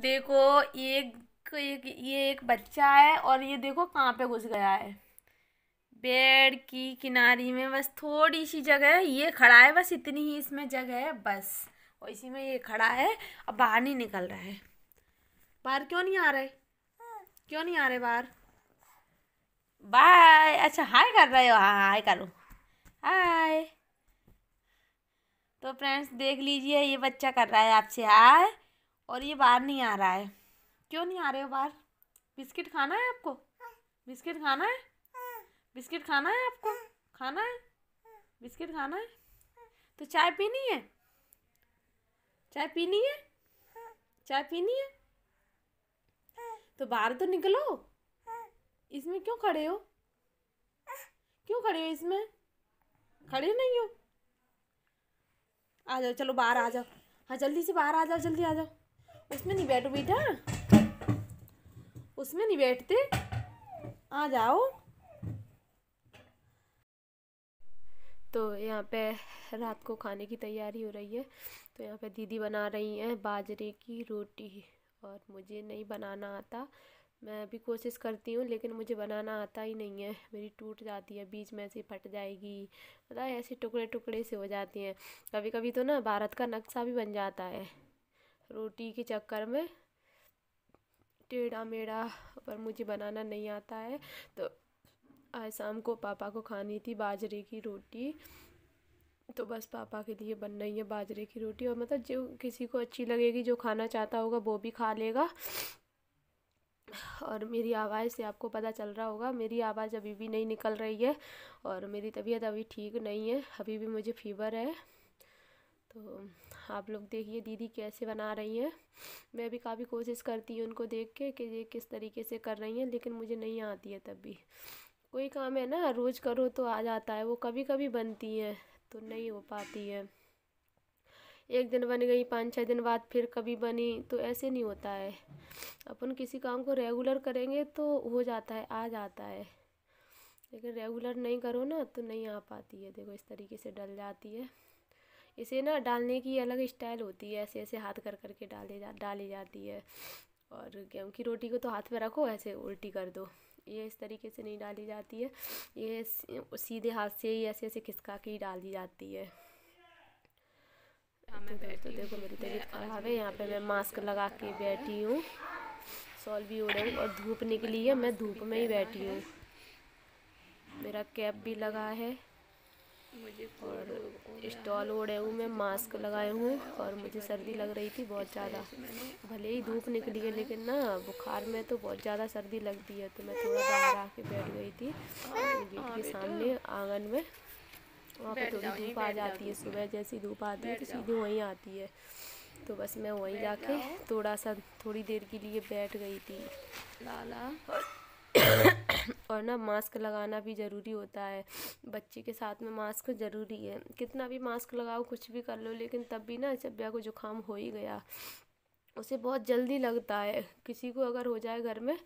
देखो एक एक ये एक बच्चा है और ये देखो कहाँ पे घुस गया है बेड़ की किनारी में बस थोड़ी सी जगह है ये खड़ा है बस इतनी ही इसमें जगह है बस और इसी में ये खड़ा है अब बाहर नहीं निकल रहा है बाहर क्यों नहीं आ रहे क्यों नहीं आ रहे बाहर बाय अच्छा हाय कर रहे हो हाँ, हाँ हाय करो हाय तो फ्रेंड्स देख लीजिए ये बच्चा कर रहा है आपसे हाय और ये बाहर नहीं आ रहा है क्यों नहीं आ रहे हो बाहर बिस्किट खाना है आपको बिस्किट खाना है बिस्किट खाना है आपको खाना है बिस्किट खाना है तो चाय पीनी है चाय पीनी है चाय पीनी है तो बाहर तो निकलो इसमें क्यों खड़े हो क्यों खड़े हो इसमें खड़े नहीं हो आ जाओ चलो बाहर आ जाओ हाँ जल्दी से बाहर आ जाओ जल्दी आ जाओ उसमें नहीं बैठो बेटा उसमें नहीं बैठते आ जाओ तो यहाँ पे रात को खाने की तैयारी हो रही है तो यहाँ पे दीदी बना रही हैं बाजरे की रोटी और मुझे नहीं बनाना आता मैं भी कोशिश करती हूँ लेकिन मुझे बनाना आता ही नहीं है मेरी टूट जाती है बीच में से फट जाएगी है ऐसे टुकड़े टुकड़े से हो जाती हैं कभी कभी तो ना भारत का नक्शा भी बन जाता है रोटी के चक्कर में टेढ़ा मेढ़ा पर मुझे बनाना नहीं आता है तो आज शाम को पापा को खानी थी बाजरे की रोटी तो बस पापा के लिए बन रही है बाजरे की रोटी और मतलब जो किसी को अच्छी लगेगी जो खाना चाहता होगा वो भी खा लेगा और मेरी आवाज़ से आपको पता चल रहा होगा मेरी आवाज़ अभी भी नहीं निकल रही है और मेरी तबीयत अभी ठीक नहीं है अभी भी मुझे फीवर है तो आप लोग देखिए दीदी कैसे बना रही हैं मैं भी काफ़ी कोशिश करती हूँ उनको देख के कि ये किस तरीके से कर रही हैं लेकिन मुझे नहीं आती है तब भी कोई काम है ना रोज़ करो तो आ जाता है वो कभी कभी बनती हैं तो नहीं हो पाती है एक दिन बन गई पाँच छः दिन बाद फिर कभी बनी तो ऐसे नहीं होता है अपन किसी काम को रेगुलर करेंगे तो हो जाता है आ जाता है लेकिन रेगुलर नहीं करो ना तो नहीं आ पाती है देखो इस तरीके से डल जाती है इसे ना डालने की अलग स्टाइल होती है ऐसे ऐसे हाथ कर कर के डाले जा डाली जाती है और गेहूँ की रोटी को तो हाथ में रखो ऐसे उल्टी कर दो ये इस तरीके से नहीं डाली जाती है ये सीधे हाथ से ही ऐसे ऐसे खिसका के ही डाली जाती है हाँ, तो देखो मेरी तबीयत ख़राब है यहाँ पे मैं मास्क लगा के बैठी हूँ सॉल भी हो रही और धूप निकली है मैं धूप में ही बैठी हूँ मेरा कैप भी लगा है और स्टॉल ओढ़े हुए मैं मास्क लगाए हुए और मुझे सर्दी लग रही थी बहुत ज़्यादा भले ही धूप निकली है लेकिन ना बुखार में तो बहुत ज़्यादा सर्दी लगती है तो मैं थोड़ा बाहर आके बैठ गई थी गेट के तो सामने आंगन में वहाँ पे थोड़ी तो धूप आ जाती है सुबह जैसी धूप आती है तो सीधे वहीं आती है तो बस मैं वहीं जाके थोड़ा सा थोड़ी देर के लिए बैठ गई थी लाला और ना मास्क लगाना भी ज़रूरी होता है बच्चे के साथ में मास्क ज़रूरी है कितना भी मास्क लगाओ कुछ भी कर लो लेकिन तब भी ना सब्या को जुकाम हो ही गया उसे बहुत जल्दी लगता है किसी को अगर हो जाए घर में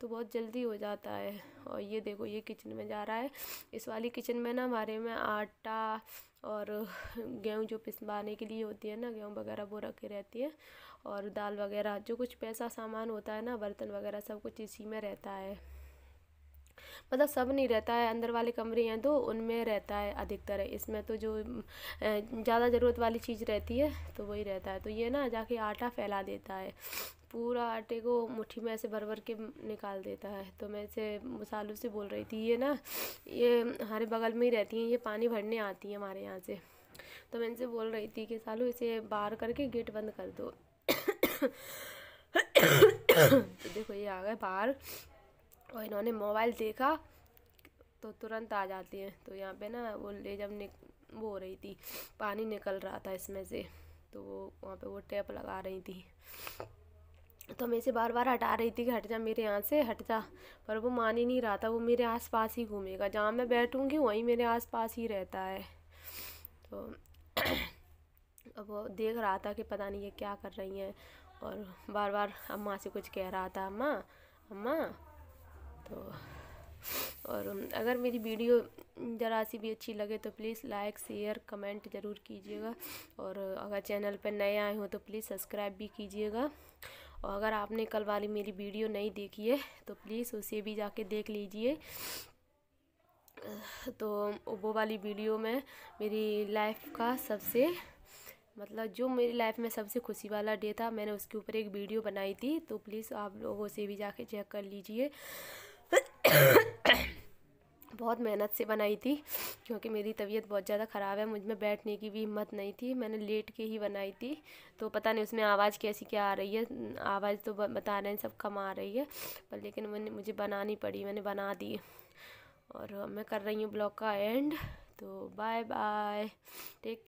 तो बहुत जल्दी हो जाता है और ये देखो ये किचन में जा रहा है इस वाली किचन में ना हमारे में आटा और गेहूँ जो पिसवाने के लिए होती है ना गेहूँ वगैरह वो रखे रहती है और दाल वगैरह जो कुछ पैसा सामान होता है ना बर्तन वगैरह सब कुछ इसी में रहता है मतलब सब नहीं रहता है अंदर वाले कमरे हैं तो उनमें रहता है अधिकतर इसमें तो जो ज़्यादा ज़रूरत वाली चीज़ रहती है तो वही रहता है तो ये ना जाके आटा फैला देता है पूरा आटे को मुट्ठी में ऐसे भर भर के निकाल देता है तो मैं इसे मसालों से बोल रही थी ये ना ये हमारे बगल में ही रहती हैं ये पानी भरने आती हैं हमारे यहाँ से तो मैं इनसे बोल रही थी कि सालू इसे बाहर करके गेट बंद कर दो तो देखो ये आ गए बाहर और इन्होंने मोबाइल देखा तो तुरंत आ जाते हैं तो यहाँ पे ना वो ले जब निक वो हो रही थी पानी निकल रहा था इसमें से तो वो वहाँ पे वो टैप लगा रही थी तो मैं इसे बार बार हटा रही थी कि हट जा मेरे यहाँ से हट जा पर वो मान ही नहीं रहा था वो मेरे आसपास ही घूमेगा जहाँ मैं बैठूँगी वहीं मेरे आसपास ही रहता है तो अब वो देख रहा था कि पता नहीं ये क्या कर रही हैं और बार बार अम्मा से कुछ कह रहा था अम्मा अम्मा तो और अगर मेरी वीडियो ज़रा सी भी अच्छी लगे तो प्लीज़ लाइक शेयर कमेंट ज़रूर कीजिएगा और अगर चैनल पर नए आए हो तो प्लीज़ सब्सक्राइब भी कीजिएगा और अगर आपने कल वाली मेरी वीडियो नहीं देखी है तो प्लीज़ उसे भी जाके देख लीजिए तो वो वाली वीडियो में मेरी लाइफ का सबसे मतलब जो मेरी लाइफ में सबसे खुशी वाला डे था मैंने उसके ऊपर एक वीडियो बनाई थी तो प्लीज़ आप लोगों से भी जाके चेक कर लीजिए बहुत मेहनत से बनाई थी क्योंकि मेरी तबीयत बहुत ज़्यादा ख़राब है मुझ में बैठने की भी हिम्मत नहीं थी मैंने लेट के ही बनाई थी तो पता नहीं उसमें आवाज़ कैसी क्या आ रही है आवाज़ तो बता रहे हैं सब कम आ रही है पर लेकिन मैंने मुझे बनानी पड़ी मैंने बना दी और मैं कर रही हूँ ब्लॉग का एंड तो बाय बाय टेक